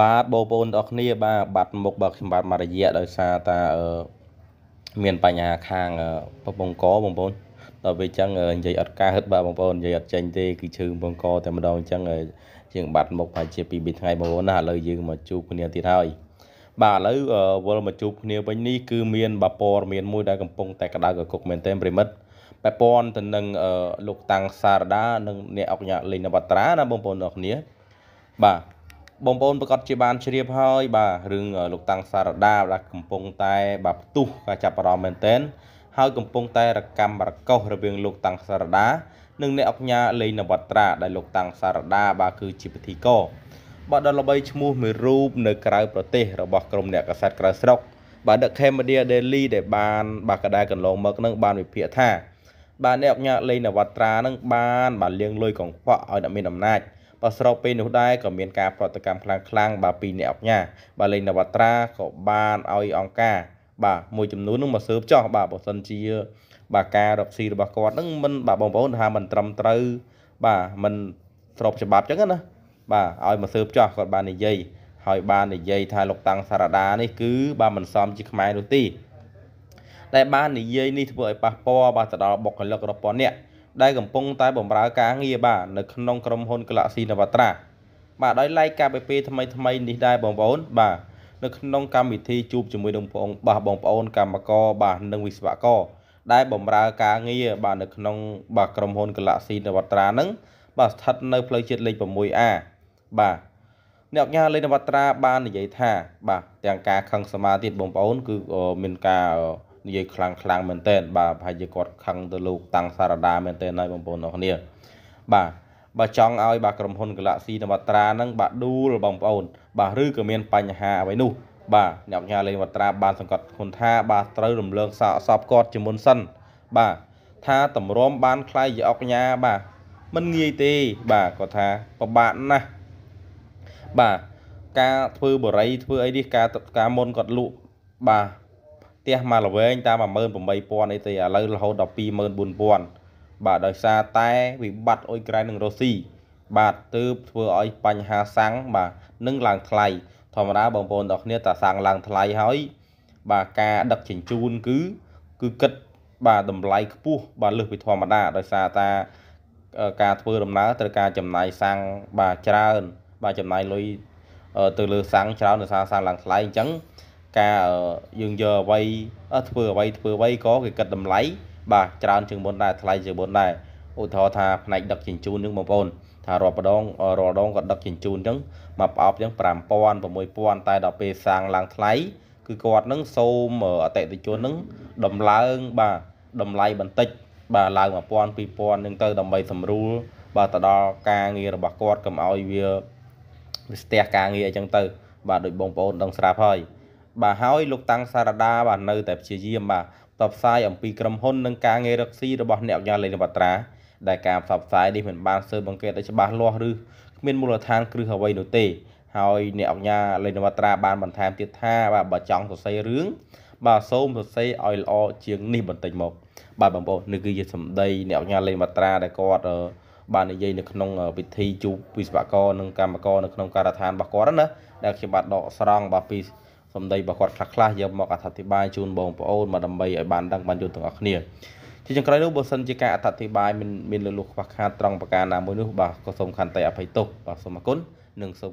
បាទបងប្អូនទាំងអស់គ្នាបាទបាត់មុខបាទខ្ញុំបាទមករយៈដោយសារតាអឺមានបញ្ហាខាងពពងកបងប្អូនដល់ពេលអញ្ចឹងនិយាយអត់កើតបាទបងប្អូននិយាយអត់ចេញទេគឺឈឺពពងកតែម្ដងអញ្ចឹងជាងបាត់មុខប្រហែលជា2 3ថ្ងៃបងប្អូនណាឥឡូវយើងមកជួបគ្នាទៀតហើយបាទឥឡូវវិលមកជួបគ្នាវិញនេះគឺមានបាព័រមានមួយដែលកំពុង តែក្តៅកគុកមែនទែនប្រិមិត្តបែបព័ន្ធទៅនឹងលោកតាំងសារដា និងអ្នកអង្គញាលេងនវត្រាណាបងប្អូនអរគ្នាបាទបងប្អូនប្រកាសជាបានជ្រាបហើយ បាទរឿងលោកតាំងសារដាបាទកំពុងតែ បាទផ្ទុះការចាប់អារម្មណ៍មែនទែនហើយកំពុងតែរកម្មរកោសរវាងលោកតាំងសារដានិងអ្នកអង្គញាលេងនវត្រាដែលលោកតាំងសារដា បាទគឺជាពិធីករបាទដល់ល្បីឈ្មោះមួយរូបនៅក្រៅប្រទេសរបស់ក្រុមអ្នកកសិកម្មក្រៅស្រុក បាទ The Cambodia Daily ដែលបានបាទកដែរកន្លងមកនឹងបានវិភាគថាបាទអ្នកអង្គញាលេងនវត្រានឹងបានបាទលៀងលុយកង្វក់ឲ្យអ្នកមានអំណាចបើស្របពេលនោះដែរក៏មានការប្រតិកម្មខ្លាំងៗបាទពីអ្នកអង្គការបាទលេងនវត្រាក៏បានឲ្យអង្គការបាទមួយ ចំនួននឹងមកស៊ើបចោះ បាទបើសិនជា បាទការរកស៊ីរបស់គាត់នឹងមិនបាទបងប្អូនថាមិនត្រឹមត្រូវបាទមិនស្របច្បាប់ចឹងណាបាទឲ្យមកស៊ើបចោះគាត់បាននិយាយហើយបាននិយាយថាលោកតាំងសារដានេះគឺបាទមិនសមជាខ្មែរនោះទេដែលបាននិយាយនេះធ្វើឲ្យប៉ះពាល់បាទទៅដល់បុគ្គលិករាប់ពាន់នាក់ដែលកំពុងតែបម្រើការងារបាទនៅក្នុងក្រុមហ៊ុន Galaxy Navatra បាទដោយឡែកការពីពេលថ្មីថ្មីនេះដែរបងប្អូនបាទនៅក្នុងកម្មវិធីជួបជាមួយនឹងបងបាទបងប្អូនកម្មករបាទនិងវិស្វករដែលបម្រើការងារបាទនៅក្នុងបាទក្រុមហ៊ុន Galaxy Navatra ហ្នឹងបាទស្ថិតនៅផ្លូវជាតិលេខ 6A បាទអ្នកញ៉ាលេខ Navatra បាននិយាយថាបាទទាំងការខឹងសមាទៀតបងប្អូនគឺមានការនិយាយខ្លាំងខ្លាំងមែនតើបាទប្រហែលជាគាត់ខឹងទៅលោកតាំងសារដាមែនតើហើយបងប្អូនអរគ្នា បាទបើចង់ឲ្យបាទក្រុមហ៊ុន Galaxy នវត្រាហ្នឹងបាទឌូលបងប្អូន បាទឬក៏មានបញ្ហាអ្វីនោះបាទអ្នកញ៉ាលេងវត្រាបានសង្កត់ធ្ងន់ថា បាទត្រូវរំលងសារអសពគាត់ជាមុនសិនបាទថាតម្រាំបានខ្លាយយកញ៉ាបាទមិនងាយទេបាទគាត់ថាពិបាកណាស់បាទការធ្វើបរិយធ្វើអីនេះការការមុនគាត់លក់បាទផ្ទះមួយល្វែងតាម18000អីទេឥឡូវរហូតដល់24000បាទដោយសារតែ វិបត្តិអ៊ុយក្រែននិងរុស្ស៊ីបាទទើបធ្វើឲ្យបញ្ហាសាំងបាទនឹងឡើងថ្លៃ ធម្មតាបងប្អូនទាំងគ្នាតាសាំងឡើងថ្លៃហើយបាទការដឹកជញ្ជូន គឺ គឺគិតបាទតម្លៃខ្ពស់បាទលើសពីធម្មតាដោយសារតាការធ្វើដំណើរត្រូវការចំណាយសាំងបាទច្រើន បាទចំណាយលុយទៅលើសាំងច្រើនដោយសារសាំងឡើងថ្លៃអញ្ចឹងការយើងយកអ្វីធ្វើអ្វីធ្វើអ្វីក៏គេគិតតម្លៃបាទច្រើនជាងមុនដែរថ្លៃជាងមុនដែរឧទាហរណ៍ថាផ្នែកដឹកជញ្ជូននឹងបងប្អូនថារាល់ម្ដងរាល់ដងក៏ដឹកជញ្ជូនអញ្ចឹងមកប្រអប់អញ្ចឹង5000 6000តែដល់ពេលសាងឡើងថ្លៃគឺគាត់នឹងសូមអតិថិជននឹងដំឡើងបាទតម្លៃបន្តិចបាទឡើង1000 2000នឹងទៅដើម្បីសម្រួលបាទទៅដល់ការងាររបស់គាត់កុំឲ្យវាស្ទះការងារអញ្ចឹងទៅបាទដោយបងប្អូនដឹងស្រាប់ហើយបាទហើយលោកតាំងសារដាបាទនៅតែព្យាយាមបាទផ្សព្វផ្សាយអំពីក្រុមហ៊ុននិងការងាររកស៊ីរបស់អ្នកអញ្ញាលេងវត្រាដែលការផ្សព្វផ្សាយនេះមិនបានស៊ើបអង្កេតឲ្យច្បាស់លាស់ឬគ្មានមូលដ្ឋានគ្រឹះអ្វីនោះទេហើយអ្នកអញ្ញាលេងវត្រាបានបន្ថែមទៀតថាបាទបើចង់សរសេររឿងបាទសូមសរសេរឲ្យល្អជាងនេះបន្តិចមកបាទបងប្អូននេះគឺជាសម្ដីអ្នកអញ្ញាលេងវត្រាដែលគាត់បាននិយាយនៅក្នុងពិធីជួបវិស្វករនិងកម្មករនៅក្នុងការដ្ឋានរបស់គាត់ណាដែលខ្ញុំបាទដកស្រង់បាទពីសម្ដីរបស់គាត់ខ្លះខ្លះយកមកអធិប្បាយជូនបងប្អូនមកដើម្បីឲ្យបានដឹងបានយល់ទាំងអស់គ្នាជាចុងក្រោយនោះបើសិនជាការអធិប្បាយមានមានលលួសខ្វះខាតត្រង់ប្រការណាមួយនោះបាទក៏សូមខន្តីអភ័យទោសបាទសូមអរគុណនិងសូម